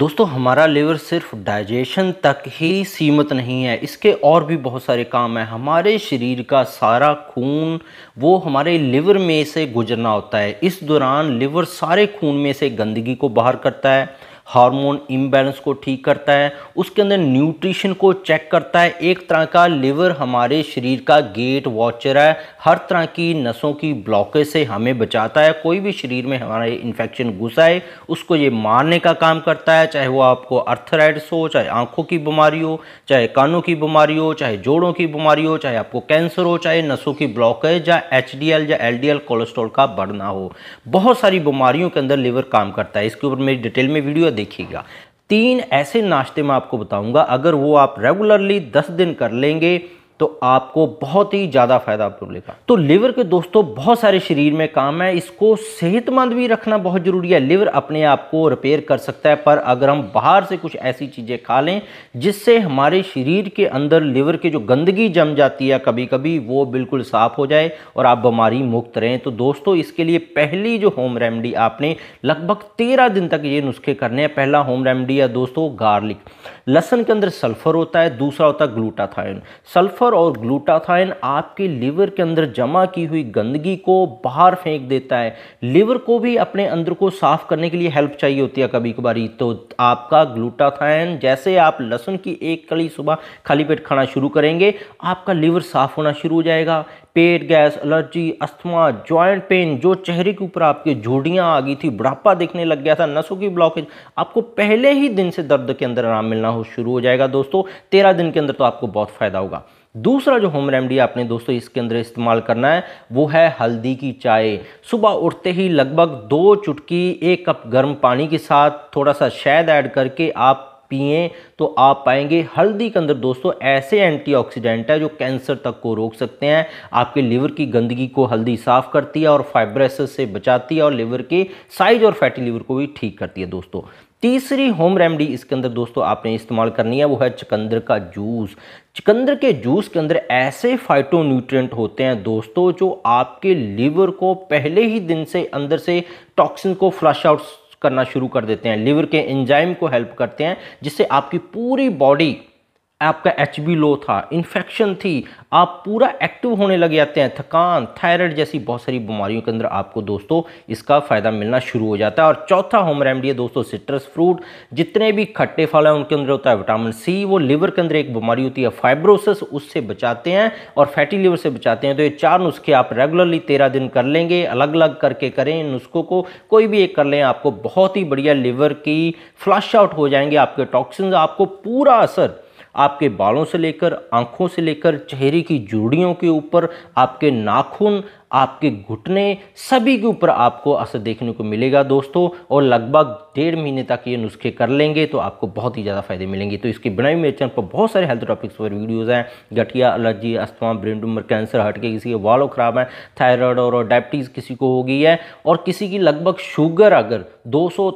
दोस्तों हमारा लिवर सिर्फ डाइजेशन तक ही सीमित नहीं है इसके और भी बहुत सारे काम हैं हमारे शरीर का सारा खून वो हमारे लिवर में से गुजरना होता है इस दौरान लिवर सारे खून में से गंदगी को बाहर करता है हार्मोन इम्बैलेंस को ठीक करता है उसके अंदर न्यूट्रिशन को चेक करता है एक तरह का लिवर हमारे शरीर का गेट वॉचर है हर तरह की नसों की ब्लॉकेज से हमें बचाता है कोई भी शरीर में हमारे इन्फेक्शन घुसाए उसको ये मारने का काम करता है चाहे वो आपको अर्थराइड्स हो चाहे आंखों की बीमारी हो चाहे कानों की बीमारी हो चाहे जोड़ों की बीमारी हो चाहे आपको कैंसर हो चाहे नसों की ब्लॉकेज या एच या एल डी कोलेस्ट्रॉल का बढ़ना हो बहुत सारी बीमारियों के अंदर लिवर काम करता है इसके ऊपर मेरी डिटेल में वीडियो देखिएगा तीन ऐसे नाश्ते मैं आपको बताऊंगा अगर वो आप रेगुलरली दस दिन कर लेंगे तो आपको बहुत ही ज़्यादा फ़ायदा आपको मिलेगा तो लिवर के दोस्तों बहुत सारे शरीर में काम है इसको सेहतमंद भी रखना बहुत ज़रूरी है लिवर अपने आप को रिपेयर कर सकता है पर अगर हम बाहर से कुछ ऐसी चीज़ें खा लें जिससे हमारे शरीर के अंदर लिवर की जो गंदगी जम जाती है कभी कभी वो बिल्कुल साफ़ हो जाए और आप बीमारी मुक्त रहें तो दोस्तों इसके लिए पहली जो होम रेमडी आपने लगभग तेरह दिन तक ये नुस्खे करने हैं पहला होम रेमडी है दोस्तों गार्लिक लहसन के अंदर सल्फर होता है दूसरा होता है ग्लूटाथायन सल्फर सल्फर और ग्लूटाथाइन आपके लीवर के अंदर जमा की हुई गंदगी को बाहर फेंक देता है लीवर को भी अपने अंदर को साफ करने के लिए हेल्प चाहिए होती है कभी कभारी तो आपका ग्लूटाथाइन जैसे आप लहसुन की एक कली सुबह खाली पेट खाना शुरू करेंगे आपका लीवर साफ होना शुरू हो जाएगा पेट gas allergy asthma joint pain जो चेहरे के ऊपर आपके झोड़ियाँ आ गई थी बुढ़ापा देखने लग गया था नसों की ब्लॉकेज आपको पहले ही दिन से दर्द के अंदर आराम मिलना हो शुरू हो जाएगा दोस्तों तेरह दिन के अंदर तो आपको बहुत फ़ायदा होगा दूसरा जो होम रेमेडी आपने दोस्तों इसके अंदर इस्तेमाल करना है वो है हल्दी की चाय सुबह उठते ही लगभग दो चुटकी एक कप गर्म पानी के साथ थोड़ा सा शहद ऐड करके आप पिए तो आप पाएंगे हल्दी के अंदर दोस्तों ऐसे एंटीऑक्सीडेंट है जो कैंसर तक को रोक सकते हैं आपके लिवर की गंदगी को हल्दी साफ करती है और फाइब्रेस से बचाती है और लिवर के साइज और फैटी लिवर को भी ठीक करती है दोस्तों तीसरी होम रेमेडी इसके अंदर दोस्तों आपने इस्तेमाल करनी है वो है चकंदर का जूस चकंदर के जूस के अंदर ऐसे फाइटोन्यूट्रिएंट होते हैं दोस्तों जो आपके लीवर को पहले ही दिन से अंदर से टॉक्सिन को फ्लश आउट करना शुरू कर देते हैं लिवर के एंजाइम को हेल्प करते हैं जिससे आपकी पूरी बॉडी आपका एच लो था इन्फेक्शन थी आप पूरा एक्टिव होने लग जाते हैं थकान थायराइड जैसी बहुत सारी बीमारियों के अंदर आपको दोस्तों इसका फ़ायदा मिलना शुरू हो जाता है और चौथा होम रेमडी है दोस्तों सिट्रस फ्रूट जितने भी खट्टे फल हैं उनके अंदर होता है विटामिन सी वो लिवर के अंदर एक बीमारी होती है फाइब्रोसिस उससे बचाते हैं और फैटी लिवर से बचाते हैं तो ये चार नुस्खे आप रेगुलरली तेरह दिन कर लेंगे अलग अलग करके करें नुस्खों को कोई भी एक कर लें आपको बहुत ही बढ़िया लिवर की फ्लश आउट हो जाएंगे आपके टॉक्सिन आपको पूरा असर आपके बालों से लेकर आँखों से लेकर चेहरे की जोड़ियों के ऊपर आपके नाखून आपके घुटने सभी के ऊपर आपको असर देखने को मिलेगा दोस्तों और लगभग डेढ़ महीने तक ये नुस्खे कर लेंगे तो आपको बहुत ही ज़्यादा फायदे मिलेंगे तो इसके बिना भी मेरे चैनल पर बहुत सारे हेल्थ टॉपिक्स पर वीडियोज़ हैं गठिया allergy asthma brain tumour cancer हट के किसी के वालों ख़राब हैं थायराइड और डायबिटीज़ किसी को हो गई है और किसी की लगभग शुगर अगर दो सौ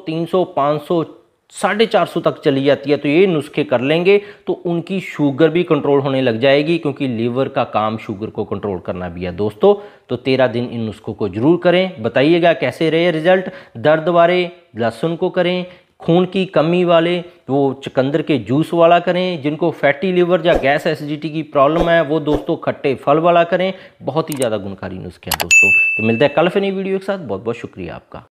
500 साढ़े चार सौ तक चली जाती है तो ये नुस्खे कर लेंगे तो उनकी शुगर भी कंट्रोल होने लग जाएगी क्योंकि लीवर का काम शुगर को कंट्रोल करना भी है दोस्तों तो तेरह दिन इन नुस्खों को जरूर करें बताइएगा कैसे रहे रिजल्ट दर्द वाले लहसुन को करें खून की कमी वाले वो चकंदर के जूस वाला करें जिनको फैटी लीवर या गैस एसिडिटी की प्रॉब्लम है वो दोस्तों खट्टे फल वाला करें बहुत ही ज़्यादा गुणकारी नुस्खे हैं दोस्तों तो मिलता है कल फिर नई वीडियो के साथ बहुत बहुत शुक्रिया आपका